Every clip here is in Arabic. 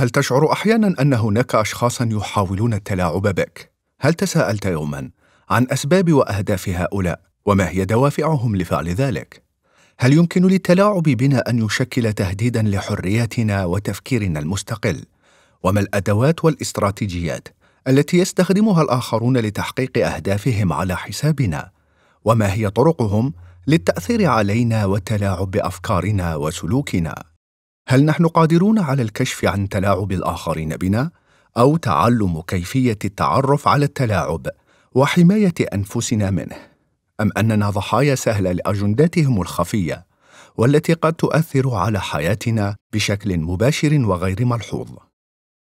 هل تشعر احيانا ان هناك اشخاصا يحاولون التلاعب بك هل تساءلت يوما عن اسباب واهداف هؤلاء وما هي دوافعهم لفعل ذلك هل يمكن للتلاعب بنا ان يشكل تهديدا لحرياتنا وتفكيرنا المستقل وما الادوات والاستراتيجيات التي يستخدمها الاخرون لتحقيق اهدافهم على حسابنا وما هي طرقهم للتاثير علينا والتلاعب بافكارنا وسلوكنا هل نحن قادرون على الكشف عن تلاعب الآخرين بنا؟ أو تعلم كيفية التعرف على التلاعب وحماية أنفسنا منه؟ أم أننا ضحايا سهلة لأجنداتهم الخفية والتي قد تؤثر على حياتنا بشكل مباشر وغير ملحوظ؟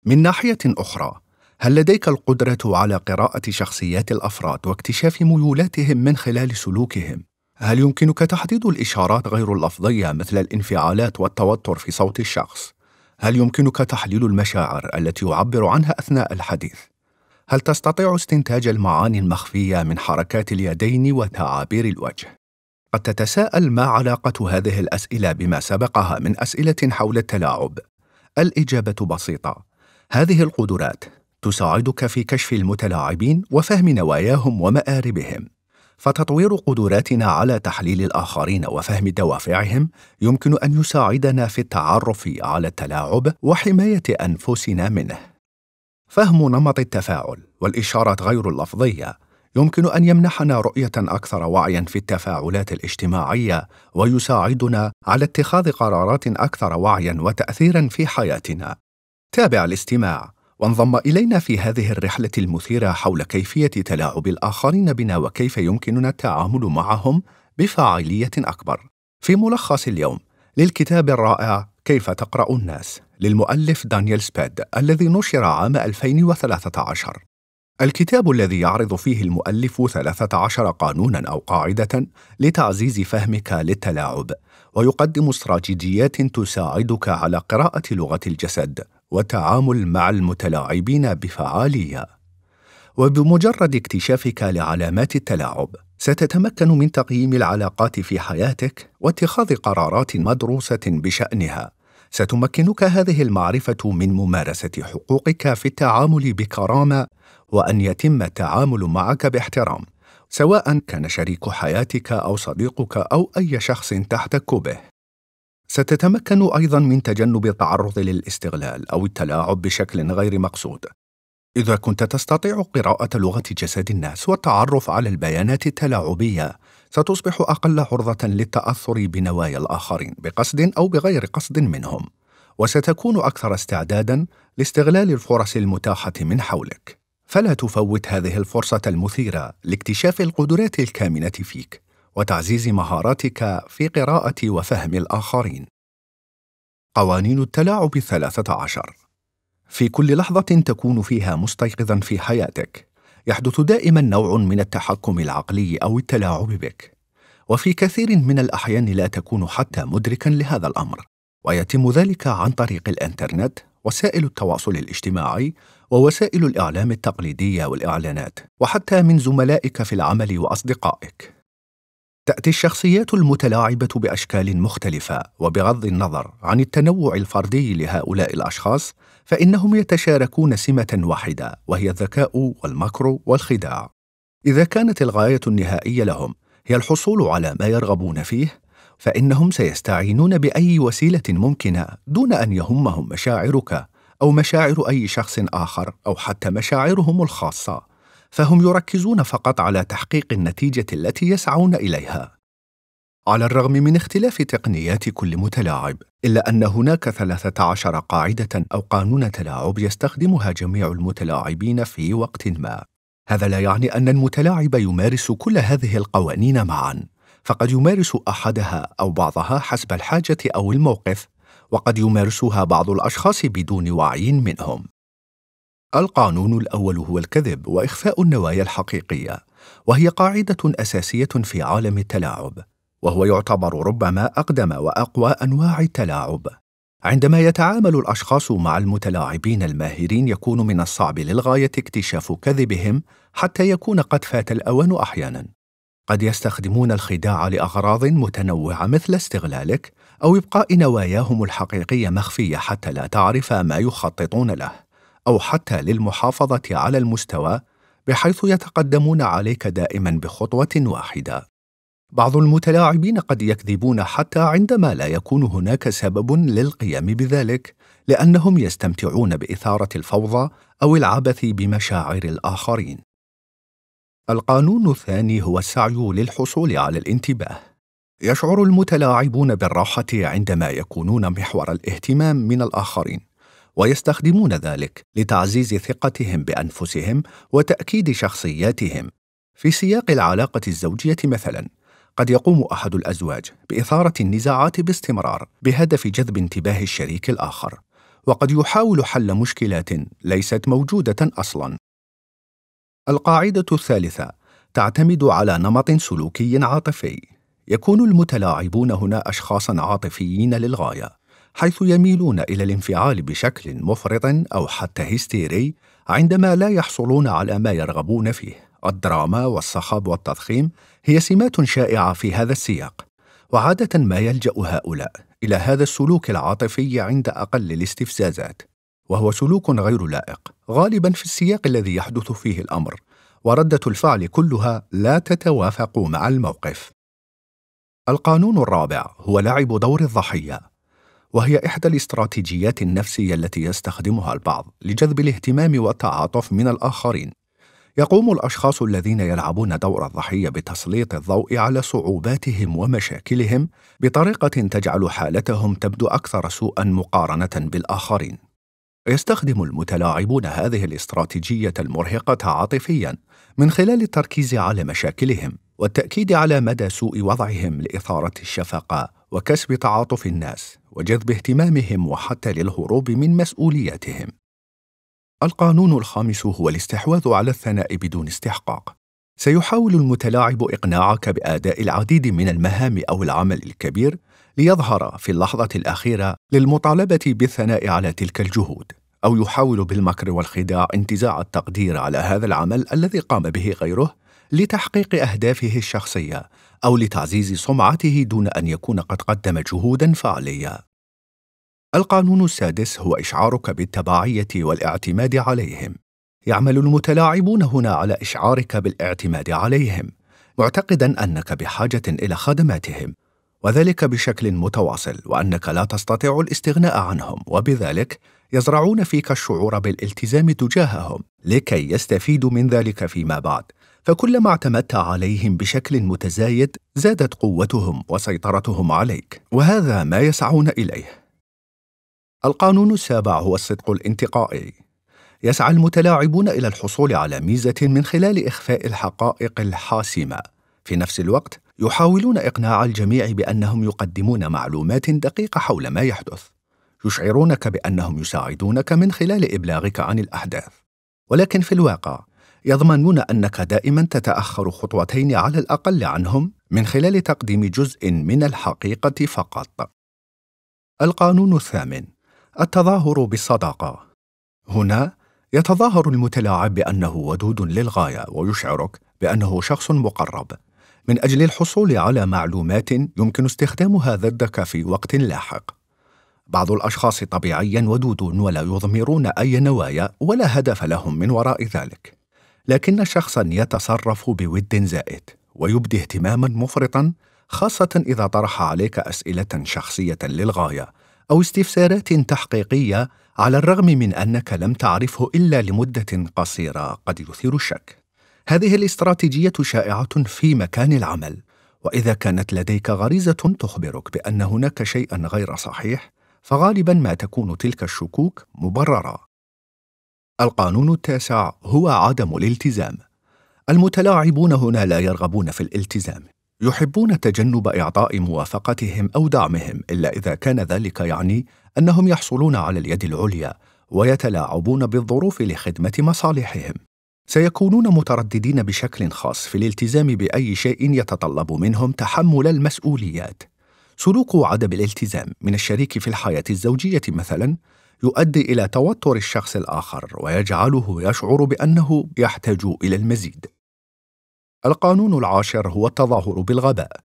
من ناحية أخرى، هل لديك القدرة على قراءة شخصيات الأفراد واكتشاف ميولاتهم من خلال سلوكهم هل يمكنك تحديد الإشارات غير اللفظية مثل الانفعالات والتوتر في صوت الشخص؟ هل يمكنك تحليل المشاعر التي يعبر عنها أثناء الحديث؟ هل تستطيع استنتاج المعاني المخفية من حركات اليدين وتعابير الوجه؟ قد تتساءل ما علاقة هذه الأسئلة بما سبقها من أسئلة حول التلاعب. الإجابة بسيطة. هذه القدرات تساعدك في كشف المتلاعبين وفهم نواياهم ومآربهم. فتطوير قدراتنا على تحليل الآخرين وفهم دوافعهم يمكن أن يساعدنا في التعرف على التلاعب وحماية أنفسنا منه. فهم نمط التفاعل والإشارة غير اللفظية يمكن أن يمنحنا رؤية أكثر وعيًا في التفاعلات الاجتماعية ويساعدنا على اتخاذ قرارات أكثر وعيًا وتأثيرًا في حياتنا. تابع الاستماع وانضم إلينا في هذه الرحلة المثيرة حول كيفية تلاعب الآخرين بنا وكيف يمكننا التعامل معهم بفاعلية أكبر. في ملخص اليوم للكتاب الرائع كيف تقرأ الناس للمؤلف دانيال سبيد الذي نشر عام 2013. الكتاب الذي يعرض فيه المؤلف 13 قانونا أو قاعدة لتعزيز فهمك للتلاعب، ويقدم استراتيجيات تساعدك على قراءة لغة الجسد والتعامل مع المتلاعبين بفعاليه وبمجرد اكتشافك لعلامات التلاعب ستتمكن من تقييم العلاقات في حياتك واتخاذ قرارات مدروسه بشانها ستمكنك هذه المعرفه من ممارسه حقوقك في التعامل بكرامه وان يتم التعامل معك باحترام سواء كان شريك حياتك او صديقك او اي شخص تحتك به ستتمكن أيضا من تجنب التعرض للاستغلال أو التلاعب بشكل غير مقصود إذا كنت تستطيع قراءة لغة جسد الناس والتعرف على البيانات التلاعبية ستصبح أقل عرضة للتأثر بنوايا الآخرين بقصد أو بغير قصد منهم وستكون أكثر استعدادا لاستغلال الفرص المتاحة من حولك فلا تفوت هذه الفرصة المثيرة لاكتشاف القدرات الكامنة فيك وتعزيز مهاراتك في قراءة وفهم الآخرين. قوانين التلاعب الثلاثة عشر في كل لحظة تكون فيها مستيقظا في حياتك، يحدث دائما نوع من التحكم العقلي أو التلاعب بك، وفي كثير من الأحيان لا تكون حتى مدركا لهذا الأمر، ويتم ذلك عن طريق الإنترنت، وسائل التواصل الاجتماعي، ووسائل الإعلام التقليدية والإعلانات، وحتى من زملائك في العمل وأصدقائك. تأتي الشخصيات المتلاعبة بأشكال مختلفة وبغض النظر عن التنوع الفردي لهؤلاء الأشخاص فإنهم يتشاركون سمة واحدة وهي الذكاء والمكر والخداع. إذا كانت الغاية النهائية لهم هي الحصول على ما يرغبون فيه فإنهم سيستعينون بأي وسيلة ممكنة دون أن يهمهم مشاعرك أو مشاعر أي شخص آخر أو حتى مشاعرهم الخاصة. فهم يركزون فقط على تحقيق النتيجه التي يسعون اليها على الرغم من اختلاف تقنيات كل متلاعب الا ان هناك 13 قاعده او قانون تلاعب يستخدمها جميع المتلاعبين في وقت ما هذا لا يعني ان المتلاعب يمارس كل هذه القوانين معا فقد يمارس احدها او بعضها حسب الحاجه او الموقف وقد يمارسها بعض الاشخاص بدون وعي منهم القانون الأول هو الكذب وإخفاء النوايا الحقيقية، وهي قاعدة أساسية في عالم التلاعب، وهو يعتبر ربما أقدم وأقوى أنواع التلاعب. عندما يتعامل الأشخاص مع المتلاعبين الماهرين يكون من الصعب للغاية اكتشاف كذبهم حتى يكون قد فات الأوان أحياناً. قد يستخدمون الخداع لأغراض متنوعة مثل استغلالك أو إبقاء نواياهم الحقيقية مخفية حتى لا تعرف ما يخططون له. أو حتى للمحافظة على المستوى بحيث يتقدمون عليك دائما بخطوة واحدة. بعض المتلاعبين قد يكذبون حتى عندما لا يكون هناك سبب للقيام بذلك لانهم يستمتعون باثاره الفوضى او العبث بمشاعر الاخرين القانون الثاني هو السعي للحصول على الانتباه يشعر المتلاعبون بالراحه عندما يكونون محور الاهتمام من الاخرين ويستخدمون ذلك لتعزيز ثقتهم بانفسهم وتاكيد شخصياتهم في سياق العلاقه الزوجيه مثلا قد يقوم احد الازواج باثاره النزاعات باستمرار بهدف جذب انتباه الشريك الاخر وقد يحاول حل مشكلات ليست موجوده اصلا القاعده الثالثه تعتمد على نمط سلوكي عاطفي يكون المتلاعبون هنا اشخاصا عاطفيين للغايه حيث يميلون الى الانفعال بشكل مفرط او حتى هستيري عندما لا يحصلون على ما يرغبون فيه الدراما والصخب والتضخيم هي سمات شائعه في هذا السياق وعاده ما يلجا هؤلاء الى هذا السلوك العاطفي عند اقل الاستفزازات وهو سلوك غير لائق غالبا في السياق الذي يحدث فيه الامر ورده الفعل كلها لا تتوافق مع الموقف القانون الرابع هو لعب دور الضحيه وهي إحدى الاستراتيجيات النفسية التي يستخدمها البعض لجذب الاهتمام والتعاطف من الآخرين. يقوم الأشخاص الذين يلعبون دور الضحية بتسليط الضوء على صعوباتهم ومشاكلهم بطريقة تجعل حالتهم تبدو أكثر سوءًا مقارنة بالآخرين. يستخدم المتلاعبون هذه الاستراتيجية المرهقة عاطفيًا من خلال التركيز على مشاكلهم والتأكيد على مدى سوء وضعهم لإثارة الشفقة وكسب تعاطف الناس وجذب اهتمامهم وحتى للهروب من مسؤولياتهم القانون الخامس هو الاستحواذ على الثناء بدون استحقاق سيحاول المتلاعب اقناعك باداء العديد من المهام او العمل الكبير ليظهر في اللحظه الاخيره للمطالبه بالثناء على تلك الجهود او يحاول بالمكر والخداع انتزاع التقدير على هذا العمل الذي قام به غيره لتحقيق اهدافه الشخصيه او لتعزيز سمعته دون ان يكون قد قدم جهودا فعليه القانون السادس هو إشعارك بالتبعية والاعتماد عليهم. يعمل المتلاعبون هنا على إشعارك بالاعتماد عليهم، معتقدًا أنك بحاجة إلى خدماتهم، وذلك بشكل متواصل، وأنك لا تستطيع الاستغناء عنهم، وبذلك يزرعون فيك الشعور بالالتزام تجاههم لكي يستفيدوا من ذلك فيما بعد. فكلما اعتمدت عليهم بشكل متزايد زادت قوتهم وسيطرتهم عليك وهذا ما يسعون اليه القانون السابع هو الصدق الانتقائي يسعى المتلاعبون الى الحصول على ميزه من خلال اخفاء الحقائق الحاسمه في نفس الوقت يحاولون اقناع الجميع بانهم يقدمون معلومات دقيقه حول ما يحدث يشعرونك بانهم يساعدونك من خلال ابلاغك عن الاحداث ولكن في الواقع يضمنون انك دائما تتاخر خطوتين على الاقل عنهم من خلال تقديم جزء من الحقيقه فقط القانون الثامن التظاهر بالصداقة هنا يتظاهر المتلاعب بأنه ودود للغاية ويشعرك بأنه شخص مقرب من أجل الحصول على معلومات يمكن استخدامها ضدك في وقت لاحق بعض الأشخاص طبيعيا ودودون ولا يضمرون أي نوايا ولا هدف لهم من وراء ذلك لكن شخصا يتصرف بود زائد ويبدي اهتماما مفرطا خاصة إذا طرح عليك أسئلة شخصية للغاية أو استفسارات تحقيقية على الرغم من أنك لم تعرفه إلا لمدة قصيرة قد يثير الشك. هذه الاستراتيجية شائعة في مكان العمل، وإذا كانت لديك غريزة تخبرك بأن هناك شيئا غير صحيح، فغالبا ما تكون تلك الشكوك مبررة. القانون التاسع هو عدم الالتزام. المتلاعبون هنا لا يرغبون في الالتزام يحبون تجنب إعطاء موافقتهم أو دعمهم إلا إذا كان ذلك يعني أنهم يحصلون على اليد العليا ويتلاعبون بالظروف لخدمة مصالحهم. سيكونون مترددين بشكل خاص في الالتزام بأي شيء يتطلب منهم تحمل المسؤوليات. سلوك عدم الالتزام من الشريك في الحياة الزوجية مثلاً يؤدي إلى توتر الشخص الآخر ويجعله يشعر بأنه يحتاج إلى المزيد. القانون العاشر هو التظاهر بالغباء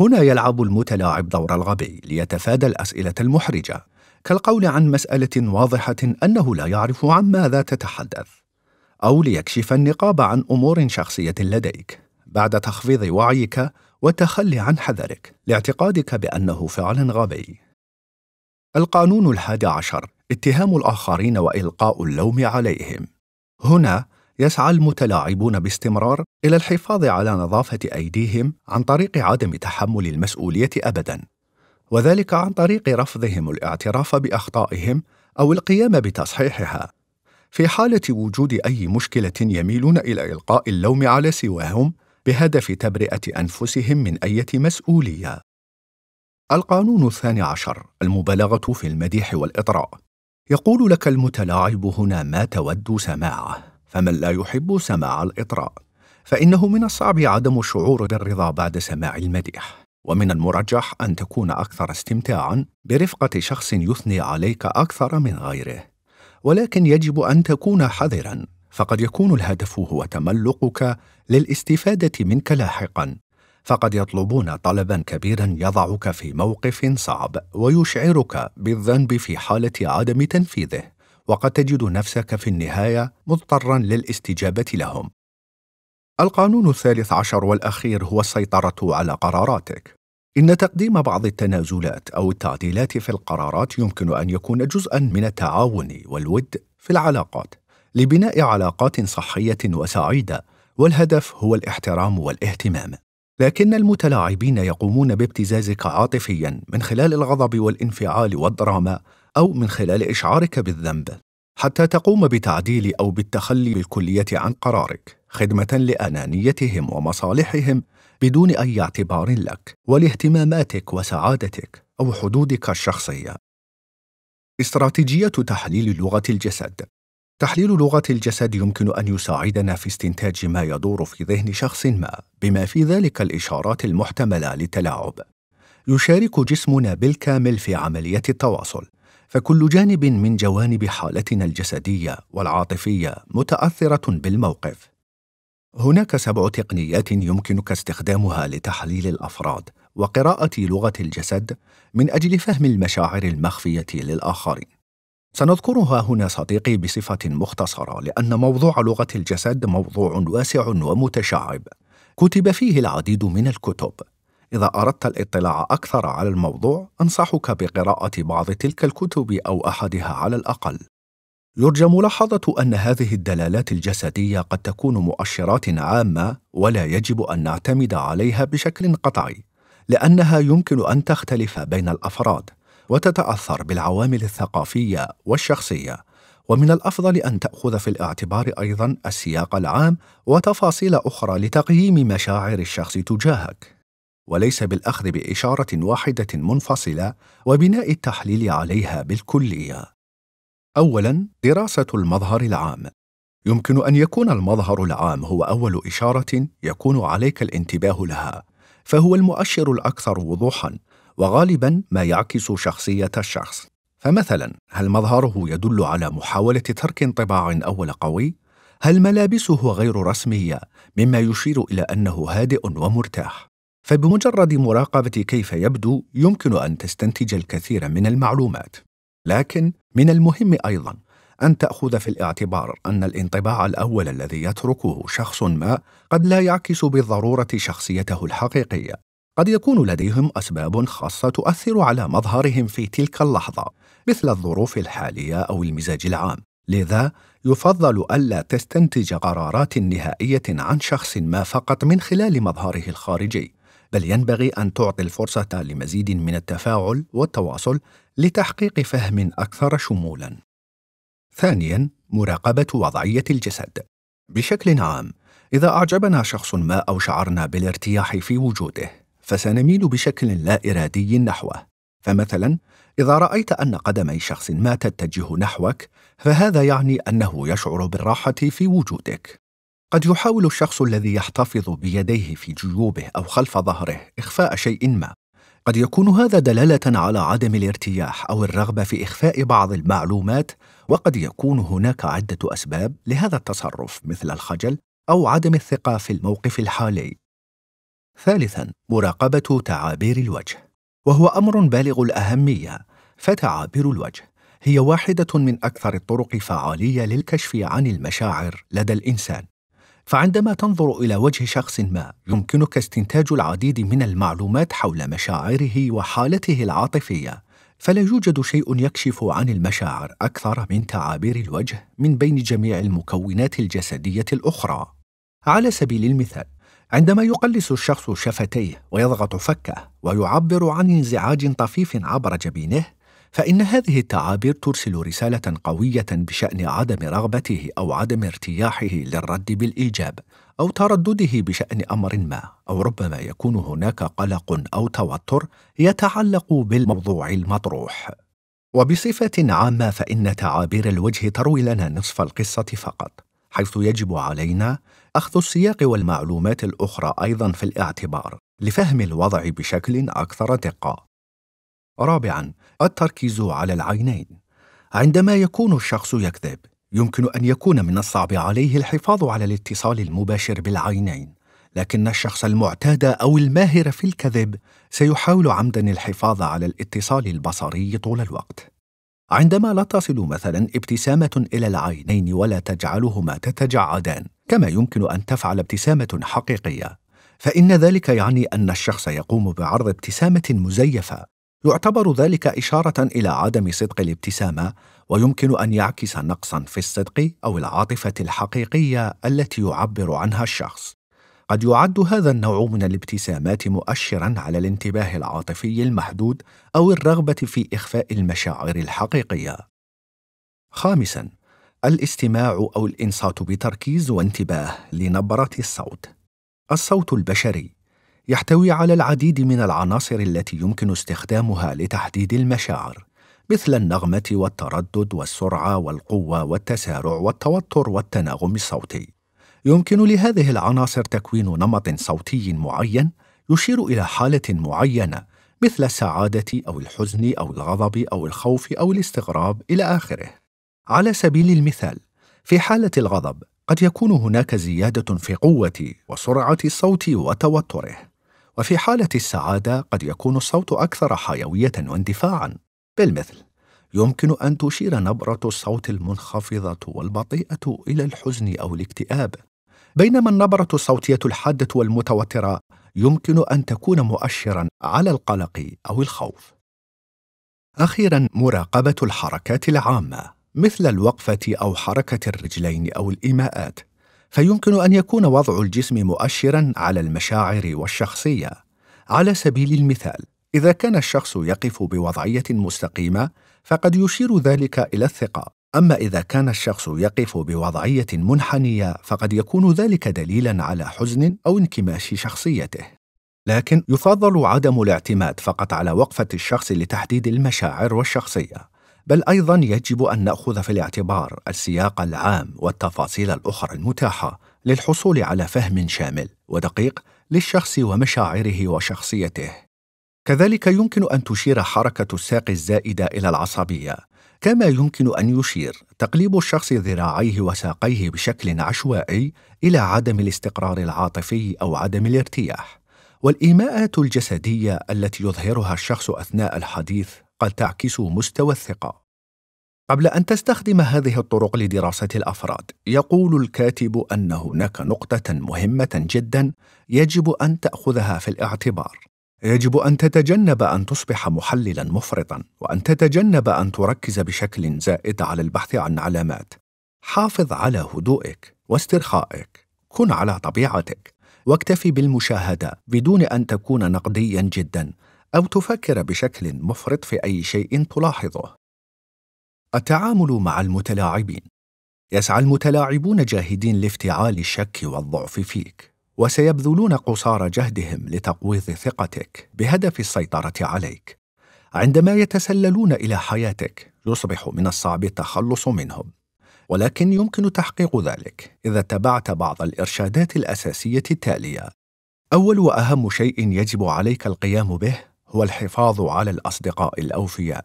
هنا يلعب المتلاعب دور الغبي ليتفادى الأسئلة المحرجة كالقول عن مسألة واضحة أنه لا يعرف عن ماذا تتحدث أو ليكشف النقاب عن أمور شخصية لديك بعد تخفيض وعيك والتخلي عن حذرك لاعتقادك بأنه فعلا غبي القانون الحادي عشر اتهام الآخرين وإلقاء اللوم عليهم هنا يسعى المتلاعبون باستمرار إلى الحفاظ على نظافة أيديهم عن طريق عدم تحمل المسؤولية أبداً، وذلك عن طريق رفضهم الاعتراف بأخطائهم أو القيام بتصحيحها. في حالة وجود أي مشكلة يميلون إلى إلقاء اللوم على سواهم بهدف تبرئة أنفسهم من أي مسؤولية. القانون الثاني عشر المبالغة في المديح والإطراء يقول لك المتلاعب هنا ما تود سماعه فمن لا يحب سماع الإطراء فإنه من الصعب عدم الشعور بالرضا بعد سماع المديح ومن المرجح أن تكون أكثر استمتاعاً برفقة شخص يثني عليك أكثر من غيره ولكن يجب أن تكون حذراً فقد يكون الهدف هو تملقك للاستفادة منك لاحقاً فقد يطلبون طلبا كبيرا يضعك في موقف صعب ويشعرك بالذنب في حاله عدم تنفيذه وقد تجد نفسك في النهايه مضطرا للاستجابه لهم القانون الثالث عشر والاخير هو السيطره على قراراتك ان تقديم بعض التنازلات او التعديلات في القرارات يمكن ان يكون جزءا من التعاون والود في العلاقات لبناء علاقات صحيه وسعيده والهدف هو الاحترام والاهتمام لكن المتلاعبين يقومون بابتزازك عاطفيا من خلال الغضب والانفعال والدراما أو من خلال إشعارك بالذنب حتى تقوم بتعديل أو بالتخلي بالكلية عن قرارك خدمة لأنانيتهم ومصالحهم بدون أي اعتبار لك ولاهتماماتك وسعادتك أو حدودك الشخصية. استراتيجية تحليل لغة الجسد تحليل لغة الجسد يمكن أن يساعدنا في استنتاج ما يدور في ذهن شخص ما، بما في ذلك الإشارات المحتملة للتلاعب. يشارك جسمنا بالكامل في عملية التواصل، فكل جانب من جوانب حالتنا الجسديه والعاطفيه متاثره بالموقف هناك سبع تقنيات يمكنك استخدامها لتحليل الافراد وقراءه لغه الجسد من اجل فهم المشاعر المخفيه للاخرين سنذكرها هنا صديقي بصفه مختصره لان موضوع لغه الجسد موضوع واسع ومتشعب كتب فيه العديد من الكتب إذا أردت الاطلاع أكثر على الموضوع أنصحك بقراءة بعض تلك الكتب أو أحدها على الأقل يرجى ملاحظة أن هذه الدلالات الجسدية قد تكون مؤشرات عامة ولا يجب أن نعتمد عليها بشكل قطعي، لأنها يمكن أن تختلف بين الأفراد وتتأثر بالعوامل الثقافية والشخصية، ومن الأفضل أن تأخذ في الاعتبار أيضا السياق العام وتفاصيل أخرى لتقييم مشاعر الشخص تجاهك. وليس بالاخذ باشاره واحده منفصله وبناء التحليل عليها بالكليه اولا دراسه المظهر العام يمكن ان يكون المظهر العام هو اول اشاره يكون عليك الانتباه لها فهو المؤشر الاكثر وضوحا وغالبا ما يعكس شخصيه الشخص فمثلا هل مظهره يدل على محاوله ترك انطباع اول قوي هل ملابسه غير رسميه مما يشير الى انه هادئ ومرتاح فبمجرد مراقبة كيف يبدو يمكن أن تستنتج الكثير من المعلومات، لكن من المهم أيضًا أن تأخذ في الاعتبار أن الانطباع الأول الذي يتركه شخص ما قد لا يعكس بالضرورة شخصيته الحقيقية، قد يكون لديهم أسباب خاصة تؤثر على مظهرهم في تلك اللحظة، مثل الظروف الحالية أو المزاج العام، لذا يفضل ألا تستنتج قرارات نهائية عن شخص ما فقط من خلال مظهره الخارجي، بل ينبغي أن تعطي الفرصة لمزيد من التفاعل والتواصل لتحقيق فهم أكثر شمولاً. ثانياً، مراقبة وضعية الجسد. بشكل عام، إذا أعجبنا شخص ما أو شعرنا بالارتياح في وجوده، فسنميل بشكل لا إرادي نحوه. فمثلاً، إذا رأيت أن قدمي شخص ما تتجه نحوك، فهذا يعني أنه يشعر بالراحة في وجودك. قد يحاول الشخص الذي يحتفظ بيديه في جيوبه أو خلف ظهره إخفاء شيء ما. قد يكون هذا دلالة على عدم الارتياح أو الرغبة في إخفاء بعض المعلومات، وقد يكون هناك عدة أسباب لهذا التصرف مثل الخجل أو عدم الثقة في الموقف الحالي. ثالثاً، مراقبة تعابير الوجه، وهو أمر بالغ الأهمية، فتعابير الوجه هي واحدة من أكثر الطرق فعالية للكشف عن المشاعر لدى الإنسان. فعندما تنظر إلى وجه شخص ما يمكنك استنتاج العديد من المعلومات حول مشاعره وحالته العاطفية فلا يوجد شيء يكشف عن المشاعر أكثر من تعابير الوجه من بين جميع المكونات الجسدية الأخرى على سبيل المثال عندما يقلص الشخص شفتيه ويضغط فكه ويعبر عن انزعاج طفيف عبر جبينه فإن هذه التعابير ترسل رسالة قوية بشأن عدم رغبته أو عدم ارتياحه للرد بالإيجاب أو تردده بشأن أمر ما، أو ربما يكون هناك قلق أو توتر يتعلق بالموضوع المطروح. وبصفة عامة فإن تعابير الوجه تروي لنا نصف القصة فقط، حيث يجب علينا أخذ السياق والمعلومات الأخرى أيضا في الاعتبار لفهم الوضع بشكل أكثر دقة. رابعا التركيز على العينين عندما يكون الشخص يكذب يمكن ان يكون من الصعب عليه الحفاظ على الاتصال المباشر بالعينين لكن الشخص المعتاد او الماهر في الكذب سيحاول عمدا الحفاظ على الاتصال البصري طول الوقت عندما لا تصل مثلا ابتسامه الى العينين ولا تجعلهما تتجعدان كما يمكن ان تفعل ابتسامه حقيقيه فان ذلك يعني ان الشخص يقوم بعرض ابتسامه مزيفه يعتبر ذلك إشارة إلى عدم صدق الابتسامة ويمكن أن يعكس نقصا في الصدق أو العاطفة الحقيقية التي يعبر عنها الشخص. قد يعد هذا النوع من الابتسامات مؤشرا على الانتباه العاطفي المحدود أو الرغبة في إخفاء المشاعر الحقيقية. خامسا الاستماع أو الإنصات بتركيز وانتباه لنبرة الصوت. الصوت البشري يحتوي على العديد من العناصر التي يمكن استخدامها لتحديد المشاعر مثل النغمه والتردد والسرعه والقوه والتسارع والتوتر والتناغم الصوتي يمكن لهذه العناصر تكوين نمط صوتي معين يشير الى حاله معينه مثل السعاده او الحزن او الغضب او الخوف او الاستغراب الى اخره على سبيل المثال في حاله الغضب قد يكون هناك زياده في قوه وسرعه الصوت وتوتره وفي حالة السعادة قد يكون الصوت أكثر حيوية واندفاعا بالمثل يمكن أن تشير نبرة الصوت المنخفضة والبطيئة إلى الحزن أو الاكتئاب بينما النبرة الصوتية الحادة والمتوترة يمكن أن تكون مؤشرا على القلق أو الخوف أخيرا مراقبة الحركات العامة مثل الوقفة أو حركة الرجلين أو الإيماءات فيمكن ان يكون وضع الجسم مؤشرا على المشاعر والشخصيه على سبيل المثال اذا كان الشخص يقف بوضعيه مستقيمه فقد يشير ذلك الى الثقه اما اذا كان الشخص يقف بوضعيه منحنيه فقد يكون ذلك دليلا على حزن او انكماش شخصيته لكن يفضل عدم الاعتماد فقط على وقفه الشخص لتحديد المشاعر والشخصيه بل ايضا يجب ان ناخذ في الاعتبار السياق العام والتفاصيل الاخرى المتاحه للحصول على فهم شامل ودقيق للشخص ومشاعره وشخصيته كذلك يمكن ان تشير حركه الساق الزائده الى العصبيه كما يمكن ان يشير تقليب الشخص ذراعيه وساقيه بشكل عشوائي الى عدم الاستقرار العاطفي او عدم الارتياح والايماءات الجسديه التي يظهرها الشخص اثناء الحديث قد تعكس مستوى الثقة. قبل أن تستخدم هذه الطرق لدراسة الأفراد، يقول الكاتب أن هناك نقطة مهمة جدا يجب أن تأخذها في الاعتبار. يجب أن تتجنب أن تصبح محللا مفرطا، وأن تتجنب أن تركز بشكل زائد على البحث عن علامات. حافظ على هدوئك واسترخائك، كن على طبيعتك، واكتفي بالمشاهدة بدون أن تكون نقديا جدا أو تفكر بشكل مفرط في أي شيء تلاحظه. التعامل مع المتلاعبين يسعى المتلاعبون جاهدين لافتعال الشك والضعف فيك، وسيبذلون قصارى جهدهم لتقويض ثقتك بهدف السيطرة عليك. عندما يتسللون إلى حياتك، يصبح من الصعب التخلص منهم. ولكن يمكن تحقيق ذلك إذا اتبعت بعض الإرشادات الأساسية التالية: أول وأهم شيء يجب عليك القيام به هو الحفاظ على الأصدقاء الأوفياء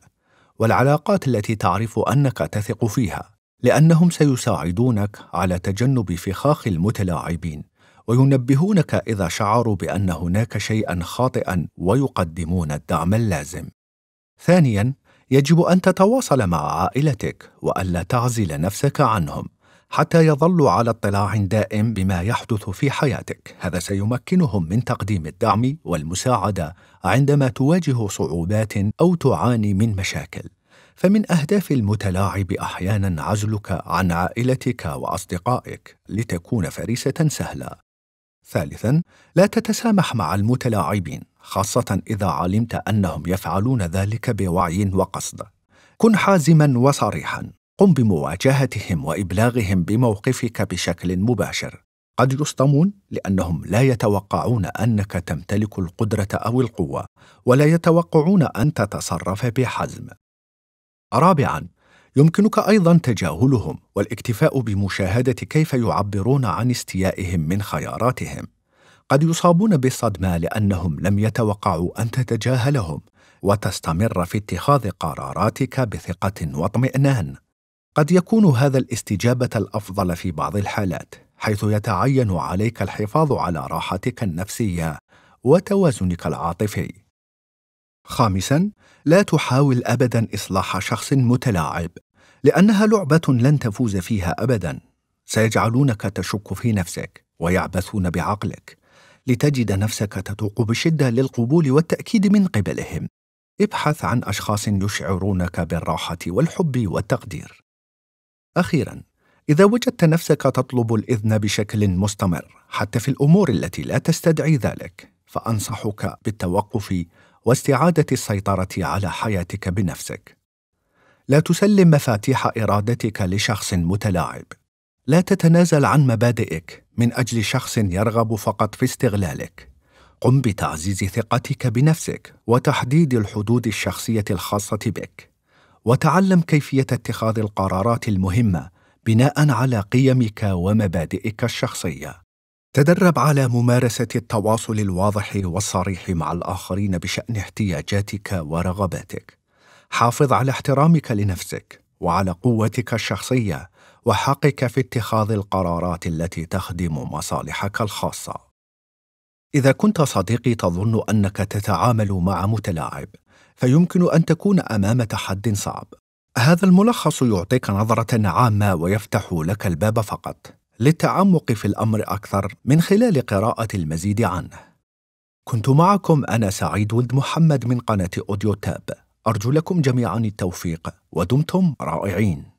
والعلاقات التي تعرف أنك تثق فيها لأنهم سيساعدونك على تجنب فخاخ المتلاعبين وينبهونك إذا شعروا بأن هناك شيئا خاطئا ويقدمون الدعم اللازم. ثانياً، يجب أن تتواصل مع عائلتك وألا تعزل نفسك عنهم. حتى يظلوا على اطلاع دائم بما يحدث في حياتك هذا سيمكنهم من تقديم الدعم والمساعده عندما تواجه صعوبات او تعاني من مشاكل فمن اهداف المتلاعب احيانا عزلك عن عائلتك واصدقائك لتكون فريسه سهله ثالثا لا تتسامح مع المتلاعبين خاصه اذا علمت انهم يفعلون ذلك بوعي وقصد كن حازما وصريحا قم بمواجهتهم وابلاغهم بموقفك بشكل مباشر قد يصدمون لانهم لا يتوقعون انك تمتلك القدره او القوه ولا يتوقعون ان تتصرف بحزم رابعا يمكنك ايضا تجاهلهم والاكتفاء بمشاهده كيف يعبرون عن استيائهم من خياراتهم قد يصابون بالصدمه لانهم لم يتوقعوا ان تتجاهلهم وتستمر في اتخاذ قراراتك بثقه واطمئنان قد يكون هذا الاستجابه الافضل في بعض الحالات حيث يتعين عليك الحفاظ على راحتك النفسيه وتوازنك العاطفي خامسا لا تحاول ابدا اصلاح شخص متلاعب لانها لعبه لن تفوز فيها ابدا سيجعلونك تشك في نفسك ويعبثون بعقلك لتجد نفسك تتوق بشده للقبول والتاكيد من قبلهم ابحث عن اشخاص يشعرونك بالراحه والحب والتقدير أخيرا إذا وجدت نفسك تطلب الإذن بشكل مستمر حتى في الأمور التي لا تستدعي ذلك فأنصحك بالتوقف واستعادة السيطرة على حياتك بنفسك لا تسلم مفاتيح إرادتك لشخص متلاعب لا تتنازل عن مبادئك من أجل شخص يرغب فقط في استغلالك قم بتعزيز ثقتك بنفسك وتحديد الحدود الشخصية الخاصة بك وتعلم كيفيه اتخاذ القرارات المهمه بناء على قيمك ومبادئك الشخصيه تدرب على ممارسه التواصل الواضح والصريح مع الاخرين بشان احتياجاتك ورغباتك حافظ على احترامك لنفسك وعلى قوتك الشخصيه وحقك في اتخاذ القرارات التي تخدم مصالحك الخاصه اذا كنت صديقي تظن انك تتعامل مع متلاعب فيمكن أن تكون أمام تحد صعب. هذا الملخص يعطيك نظرة عامة ويفتح لك الباب فقط للتعمق في الأمر أكثر من خلال قراءة المزيد عنه. كنت معكم أنا سعيد ولد محمد من قناة أوديو تاب. أرجو لكم جميعا التوفيق ودمتم رائعين.